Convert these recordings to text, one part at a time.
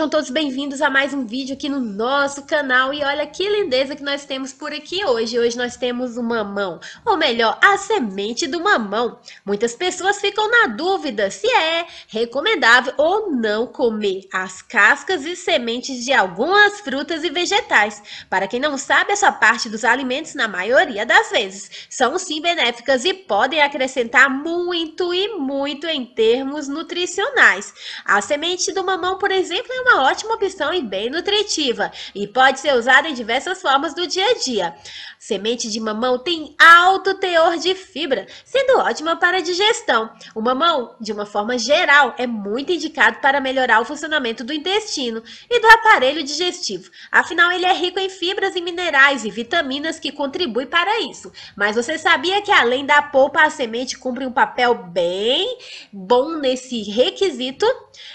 Sejam todos bem-vindos a mais um vídeo aqui no nosso canal e olha que lindeza que nós temos por aqui hoje. Hoje nós temos o mamão, ou melhor, a semente do mamão. Muitas pessoas ficam na dúvida se é recomendável ou não comer as cascas e sementes de algumas frutas e vegetais. Para quem não sabe, essa parte dos alimentos, na maioria das vezes, são sim benéficas e podem acrescentar muito e muito em termos nutricionais. A semente do mamão, por exemplo, é uma ótima opção e bem nutritiva e pode ser usada em diversas formas do dia a dia. Semente de mamão tem alto teor de fibra, sendo ótima para a digestão. O mamão, de uma forma geral, é muito indicado para melhorar o funcionamento do intestino e do aparelho digestivo. Afinal, ele é rico em fibras e minerais e vitaminas que contribuem para isso. Mas você sabia que além da polpa, a semente cumpre um papel bem bom nesse requisito?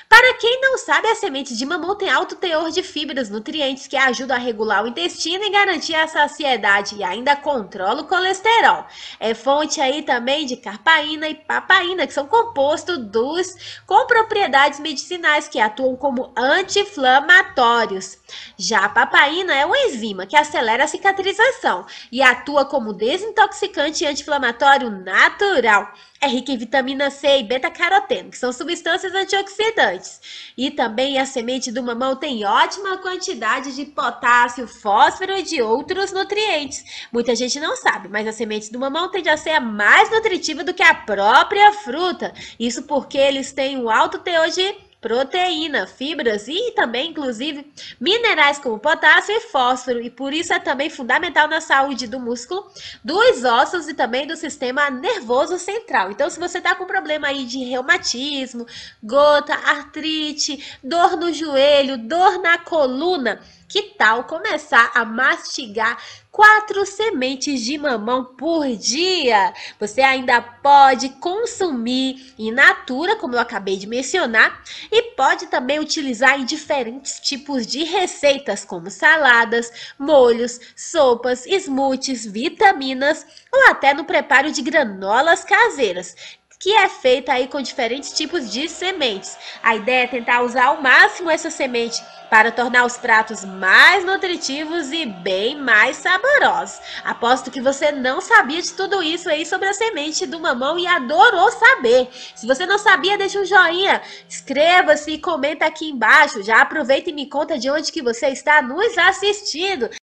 Para quem não sabe, a semente de mamão tem alto teor de fibras, nutrientes que ajudam a regular o intestino e garantir a saciedade e ainda controla o colesterol. É fonte aí também de carpaína e papaína, que são compostos dos com propriedades medicinais que atuam como anti-inflamatórios. Já a papaína é uma enzima que acelera a cicatrização e atua como desintoxicante e anti-inflamatório natural é rica em vitamina C e beta-caroteno, que são substâncias antioxidantes. E também a semente do mamão tem ótima quantidade de potássio, fósforo e de outros nutrientes. Muita gente não sabe, mas a semente do mamão tende a ser mais nutritiva do que a própria fruta. Isso porque eles têm um alto teor de proteína, fibras e também, inclusive, minerais como potássio e fósforo, e por isso é também fundamental na saúde do músculo, dos ossos e também do sistema nervoso central. Então, se você está com problema aí de reumatismo, gota, artrite, dor no joelho, dor na coluna, que tal começar a mastigar quatro sementes de mamão por dia? Você ainda pode consumir in natura, como eu acabei de mencionar, e pode também utilizar em diferentes tipos de receitas, como saladas, molhos, sopas, smoothies, vitaminas ou até no preparo de granolas caseiras que é feita aí com diferentes tipos de sementes. A ideia é tentar usar ao máximo essa semente para tornar os pratos mais nutritivos e bem mais saborosos. Aposto que você não sabia de tudo isso aí sobre a semente do mamão e adorou saber. Se você não sabia, deixa um joinha, inscreva-se e comenta aqui embaixo. Já aproveita e me conta de onde que você está nos assistindo.